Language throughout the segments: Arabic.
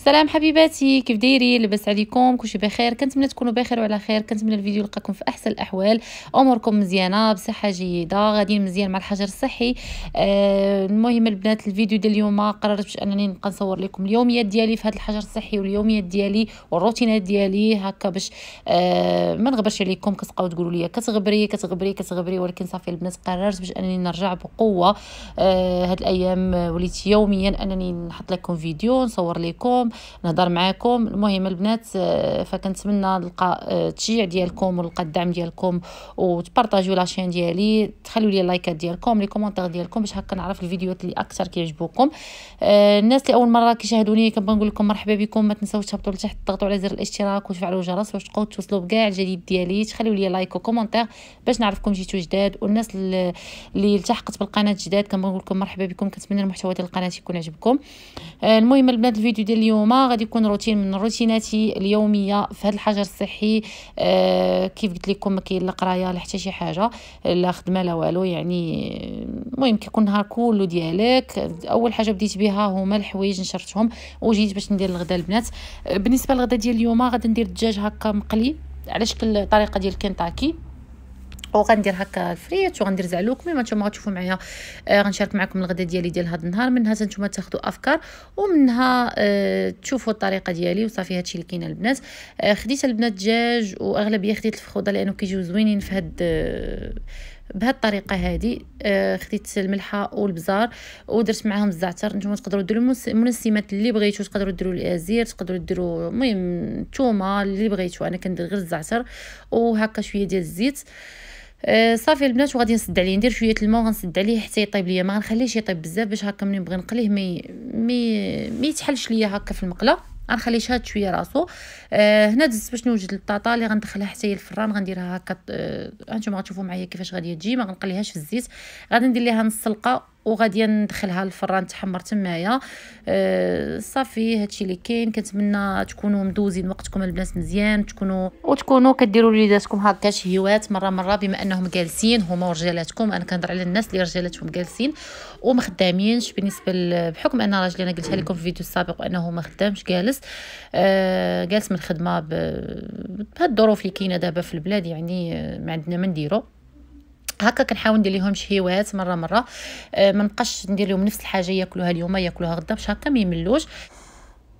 سلام حبيباتي كيف دايرين لاباس عليكم كلشي بخير كنتمنى تكونوا بخير وعلى خير كنتمنى الفيديو يلقاكم في احسن الاحوال اموركم مزيانه بصحه جيده غاديين مزيان مع الحجر الصحي آه المهم البنات الفيديو ديال اليوم قررت باش انني نبقى نصور لكم اليوميات ديالي في هذا الحجر الصحي واليوميات ديالي والروتينات ديالي هكا باش آه ما نغبرش عليكم كتبقاو تقولوا لي كتغبري كتغبري كتغبري ولكن صافي البنات قررت باش انني نرجع بقوه آه هاد الايام آه، وليت يوميا انني نحط لكم فيديو نصور لكم معاكم نهضر معاكم المهم البنات آه، فكنتمنى نلقى التشجيع آه، ديالكم ونلقى الدعم ديالكم وتبارطاجيو لاشين ديالي تخلوا لي اللايكات ديالكم لي كومونتير ديالكم باش هكا نعرف الفيديوهات اللي اكثر كيعجبوكم آه، الناس اللي اول مره كيشاهدوني كنبغي نقول لكم مرحبا بكم ما تنساوش تهبطوا لتحت تضغطوا على زر الاشتراك وتفعلوا الجرس باش تبقاو توصلوا بكاع الجديد ديالي تخليوا لي لايك وكومونتير باش نعرفكم جيتو جداد والناس اللي التحقت بالقناه جداد كنبغي نقول لكم مرحبا بكم كنتمنى المحتوى ديال القناه يكون عجبكم المهم البنات الفيديو ديال اليوم اليوم غادي يكون روتين من روتيناتي اليوميه في هذا الحجر الصحي آه كيف قلت لكم ما كاين لا قرايه لا حتى شي حاجه لا خدمه لا والو يعني المهم كيكون النهار كله ديالك اول حاجه بديت بها هما الحوايج نشرتهم وجيت باش ندير الغدا البنات آه، بالنسبه للغداء ديال اليوم غادي ندير الدجاج هكا مقلي على شكل طريقه ديال كنتاكي وغندير هكا الفريت وغندير زعلوكمي ما نتوما غتشوفوا معايا آه غنشارك معكم الغدا ديالي ديال هذا النهار منها نتوما تاخذوا افكار ومنها آه تشوفوا الطريقه ديالي وصافي هادشي اللي كاين البنات آه خديت البنات دجاج واغلبيه خديت الفخوضه لانه كيجيو زوينين في هاد آه بهاد الطريقه هادي آه خديت الملحه والبزار ودرت معاهم الزعتر نتوما تقدروا ديروا المنسمات اللي بغيتو تقدروا ديروا الازير تقدروا ديروا المهم الثومه اللي بغيتو انا كندير غير الزعتر وهكا شويه ديال الزيت آه أه صافي البنات وغادي نسد عليه ندير شويه الماء غنسد عليه حتى يطيب ليا ما غنخليهش يطيب بزاف باش هكا ملي نبغي نقليه مي مي ما يتحلش ليا هكا في المقله غنخليه شاد شويه راسو آه هنا دزت باش نوجد البطاطا اللي غندخلها حتى هي الفران غنديرها هكا آه غتشوفوا معايا كيفاش غادي تجي ما غنقليهاش في الزيت غادي ندير ليها نص سلقه وغادي ندخلها للفران تحمر تمايا أه، صافي هادشي اللي كاين كنتمنى تكونوا مدوزين وقتكم البنات مزيان تكونوا وتكونوا كديروا وليداتكم هكا شهيوات مره مره بما انهم جالسين هما ورجالاتكم انا كنهضر على الناس اللي رجالاتهم جالسين وما خدامينش بالنسبه ل... بحكم ان راجلي انا قلتها لكم في الفيديو السابق انه ما خدامش جالس أه، جالس من الخدمه ب... بهاد الظروف اللي كاينه دابا في البلاد يعني ما عندنا ما نديرو هكا كنحاول ندير لهم شهيوات مره مره آه ما نبقاش ندير لهم نفس الحاجه ياكلوها اليوم ياكلوها غدا باش هكا ما يملوش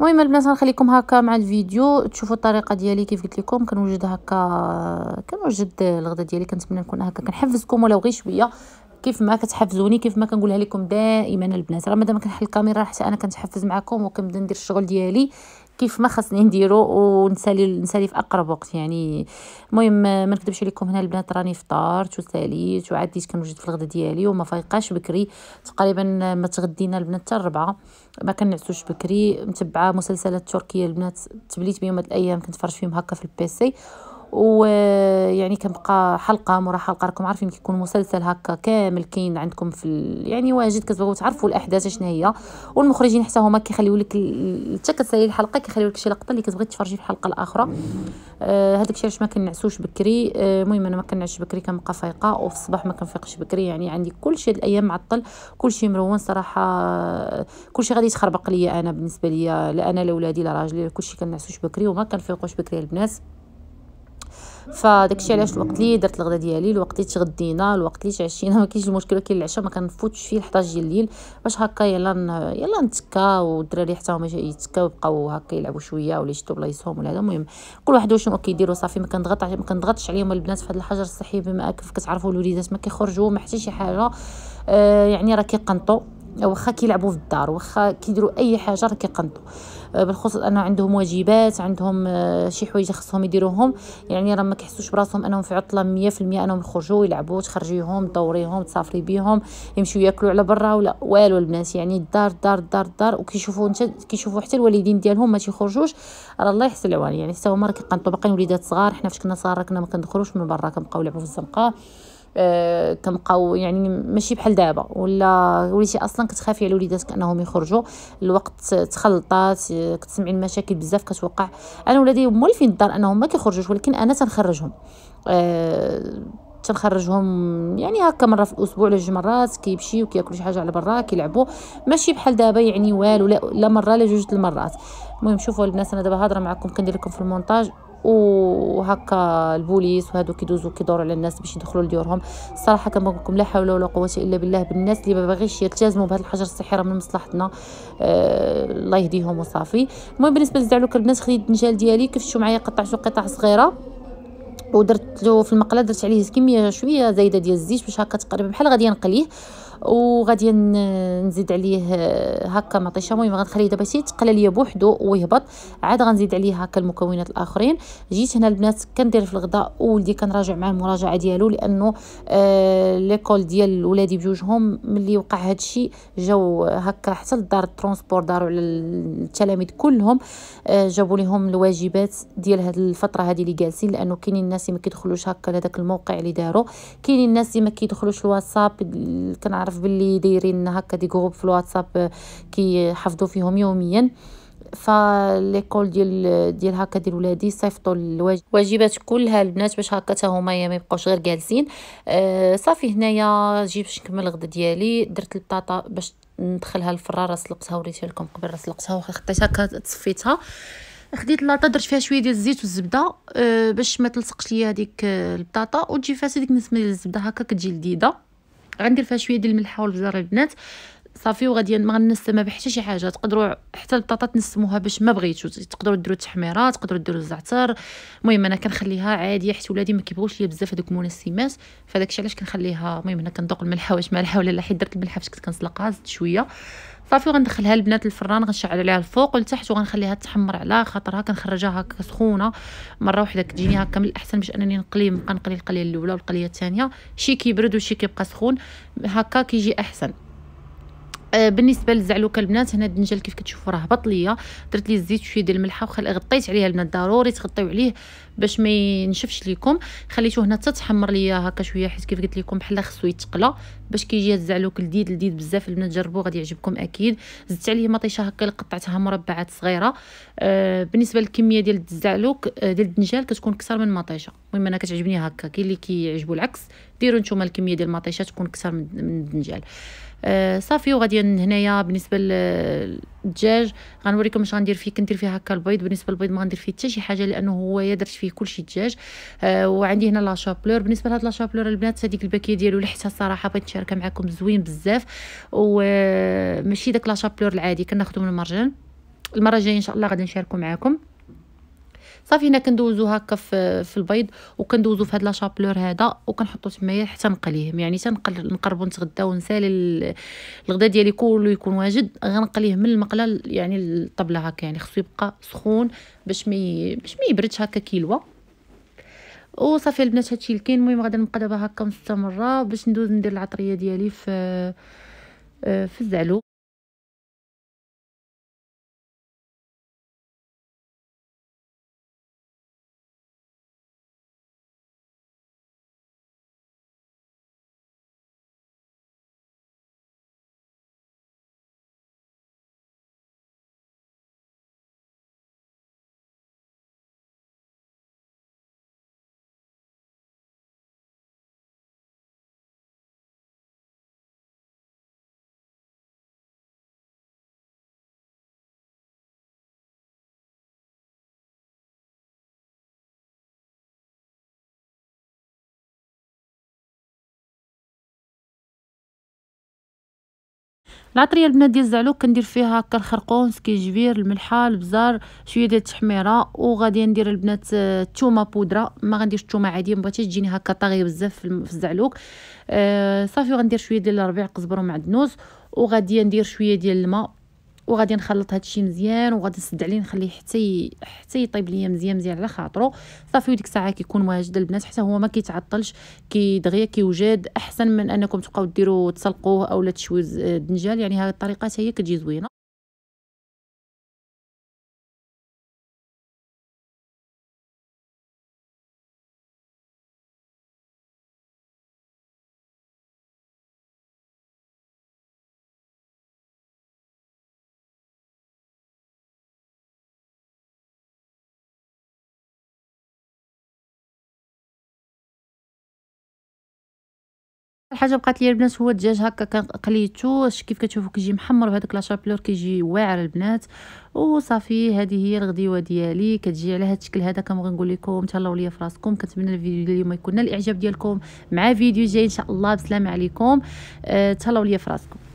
المهم البنات غنخليكم هكا مع الفيديو تشوفوا الطريقه ديالي كيف قلت لكم كنوجد هكا كنوجد الغدا ديالي كنتمنى نكون هكا كنحفزكم ولو غير شويه كيف ما كتحفزوني كيف ما كنقولها لكم دائما البنات راه مادام كنحل الكاميرا حتى انا كنتحفز معكم وكنبدا ندير الشغل ديالي كيف ما خصني نديرو ونسالي نسالي في اقرب وقت يعني المهم ما نكذبش عليكم هنا البنات راني فطرت وساليت وعديت كنوجد في الغدا ديالي وما فايقاش بكري تقريبا ما تغدينا البنات حتى الربعه ما كنعسوش بكري متبعه مسلسلات تركيه البنات تبليت بهم هاد الايام كنتفرج فيهم هكا في البيسي ويعني كنبقى حلقه مورا حلقه راكم عارفين كيكون مسلسل هكا كامل كاين عندكم في ال... يعني واجد كتبغيو تعرفوا الاحداث شنو هي والمخرجين حتى هما كيخليو لك حتى كتسالي الحلقه كيخليو لك شي لقطه اللي كتبغي تفرجي في الحلقه الاخرى آه هذاك الشيء علاش ما كنعسوش بكري آه، المهم آه انا ما كنعش بكري كنبقى فايقه وفي الصباح ما كنفيقش بكري يعني عندي كل شيء الايام معطل كل شيء مروان صراحه كل شيء غادي يتخربق ليا انا بالنسبه ليا لا انا لا ولادي لا راجلي كل شيء كنعسوش بكري وما كنفيقوش بكري البنات فداكشي علاش الوقت اللي درت الغدا ديالي الوقت اللي تغدينا الوقت اللي تعشينا ما كاينش المشكل كاين العشاء ما كنفوتش فيه 11 ديال الليل باش هكا يلا يلا نتكا والدراري حتى هما يتكاو يبقاو هكا يلعبوا شويه ولا يشتوا بلايصهم ولا هذا المهم كل واحد واش كيديروا صافي ما كنضغط ما كنضغطش عليهم البنات في هذا الحجر الصحي بما كيف كتعرفوا الوليدات ما كيخرجوا ما حتى شي حاجه آه يعني راه كيقنطوا واخا كيلعبوا في الدار واخا كيديروا اي حاجه راه كيقنطوا آه، بالخصوص انه عندهم واجبات عندهم آه، شي حوايج خصهم يديروهم يعني راه ما كيحسوش براسهم انهم في عطله 100% انهم يخرجوا يلعبوا تخرجيهم دوريهم تسافري بيهم يمشيو ياكلوا على برا ولا والو البنات يعني الدار الدار الدار الدار وكيشوفوا انت كيشوفوا حتى الوالدين ديالهم ما تيخرجوش راه الله يحسن العوان يعني حتى هما راه كيقنطوا باقيين وليدات صغار حنا فاش كنا صغار كنا ما كندخلوش من برا كنبقاو نلعبوا في الزنقه أه يعني ماشي بحال دابا ولا وليتي اصلا كتخافي على وليداتك انهم يخرجوا الوقت تخلطات كتسمعي المشاكل بزاف كتوقع انا ولادي مولفين الدار انهم ما كيخرجوش ولكن انا تنخرجهم أه تنخرجهم يعني هكا مره في الاسبوع ولا جوج مرات كيمشيو وكياكلوا شي حاجه على برا كيلعبوا ماشي بحال دابا يعني والو لا, لا مره لا جوج المرات المهم شوفوا البنات انا دابا هضره معكم كندير لكم في المونتاج وهكا البوليس وهادو كيدوزو كيدوروا على الناس باش يدخلوا لديورهم الصراحه كما لكم لا حول ولا قوه الا بالله بالناس اللي ما باغيش يلتزموا بهذا الحجر الصحي راه من مصلحتنا آه الله يهديهم وصافي المهم بالنسبه للزعلوك البنات خديت الدنجال ديالي كفشو معايا قطعته قطع صغيره ودرت له في المقله درت عليه كميه شويه زايده ديال الزيت باش هكا تقريبا بحال غادي نقليه وغادي نزيد عليه آه، هكا مطيشه المهم غنخليه دابا شي تقلى ليا بوحدو ويهبط عاد غنزيد عليه هكا المكونات الاخرين جيت هنا البنات كندير في الغداء ولدي كنراجع معاه المراجعه ديالو لانه آه ليكول ديال ولادي بجوجهم ملي وقع هادشي جاو هكا حتى للدار الترونسبور داروا على التلاميذ كلهم آه جابوا لهم الواجبات ديال هاد الفتره هذه اللي جالسين لانه كاينين الناس اللي ما كيدخلوش هكا لهذاك الموقع اللي داروا كاينين الناس اللي ما كيدخلوش الواتساب كنعرف كنعرف باللي دايرين هكا دي جروب في الواتساب آه، كي حفظوا فيهم يوميا فليكول ديال ديال هكا ديال ولادي صيفطوا الواجبات كلها البنات باش هكا حتى هما ما يبقاوش غير جالسين أه صافي هنايا جيت باش نكمل الغدا ديالي درت البطاطا باش ندخلها الفراره سلقتها وريتها لكم قبل سلقتها وخطيتها كتصفيتها خديت لاطه درت فيها شويه ديال الزيت والزبده أه باش ما تلصقش ليا هذيك آه، البطاطا وتجي فاسي ديك النسمه ديال الزبده هكا كتجي لذيذه غندير فيها شويه ديال الملحه والبزار البنات صافي وغادي ما غنسمها بحتى شي حاجه تقدروا حتى البطاطا تنسموها باش ما بغيتو تقدروا ديروا التحميره تقدروا ديروا الزعتر المهم انا كنخليها عاديه حيت ولادي ما كيبغوش ليا بزاف هذوك المنسمات فداكشي علاش كنخليها المهم انا كندوق الملحه واش مالحه ولا لا حيت درت الملحه فاش كنت كنسلقها زدت شويه صافي وغندخلها البنات الفران غنشعل عليها الفوق والتحت وغنخليها تحمر على خاطرها كنخرجها هكا سخونه مره وحده كتجيني هكا من الاحسن باش انني نقلي نبقى نقلي القليه الاولى والقليه الثانيه شي كيبرد وشي كيبقى سخون هكا كيجي احسن آه، بالنسبه للزعلوكه البنات هنا الدنجل كيف كتشوفوا راه هبط ليا درت ليه الزيت شويه ديال الملحه وخل غطيت عليها البنات ضروري تغطيو عليه باش ما ينشفش ليكم خليته هنا حتى تحمر ليا هكا شويه حيت كيف قلت لكم بحال خصو يتقلى باش كيجي هاد الزعلوك لذيذ لذيذ بزاف البنات جربوه غادي يعجبكم اكيد زدت عليه مطيشه هكا اللي قطعتها مربعات صغيره آه بالنسبه للكميه ديال الزعلوك آه ديال الدنجال كتكون اكثر من مطيشه المهم انا كتعجبني هكا كاين اللي كيعجبو العكس ديروا نتوما الكميه ديال المطيشه تكون اكثر من الدنجال آه صافي وغادي هنايا بالنسبه الدجاج غنوريكم اش غندير فيه كندير فيه هكا البيض بالنسبه للبيض ما غندير فيه حتى شي حاجه لانه هو درت فيه كلشي الدجاج آه وعندي هنا لا شابلور بالنسبه لهاد لا شابلور البنات هذيك الباكيه ديالو لحتها الصراحه بغيت نشاركها معكم زوين بزاف وماشي آه، داك لا شابلور العادي كناخذو من المرجان المره الجايه ان شاء الله غادي نشاركو معكم صافي هنا كندوزو هكا في, في البيض وكندوزو في هاد لا شابلور هذا وكنحطو تمايا حتى نقليهم يعني حتى نقربو نتغداو ونسالي الغدا ديالي كله يكون واجد غنقليه من المقله يعني الطبله هكا يعني خصو يبقى سخون باش مي باش ما يبردش هكا كيلوه وصافي البنات هادشي اللي كاين المهم غادي نبقى دابا هكا مستمره باش ندوز ندير العطريه ديالي في في الزعلو العطريه البنات ديال الزعلوك كندير فيها هكا الخرقوم سكيجبير الملحه البزار شويه ديال التحميره وغادي ندير البنات الثومه آه، بودره ما غنديرش الثومه عاديه ما بغيتش تجيني هكا طاغيه بزاف في الزعلوك آه صافي وغندير شويه ديال الربيع قزبر ومعدنوس وغادي ندير شويه ديال الماء وغادي نخلط هادشي مزيان وغادي نسد عليه نخليه حتى حتى يطيب ليا مزيان مزيان على خاطرو صافي وديك الساعه كيكون واجد البنات حتى هو ما كيتعطلش كي دغيا كيوجد احسن من انكم تبقاو ديروا تسلقوه اولا تشويو الدنجال يعني هاد الطريقه حتى هي كتجي زوينه الحاجه بقات لي البنات هو الدجاج هكا قليتو كيف كتشوفوا كيجي محمر وهذاك لاشابلور كيجي واعر البنات وصافي هذه هي الغديوه ديالي كتجي على هذا الشكل هذا كنبغي نقول لكم تهلاو ليا فراسكم كنتمنى الفيديو ديال اليوم يكون نال الاعجاب ديالكم مع فيديو جاي ان شاء الله بسلامه عليكم أه تهلاو ليا فراسكم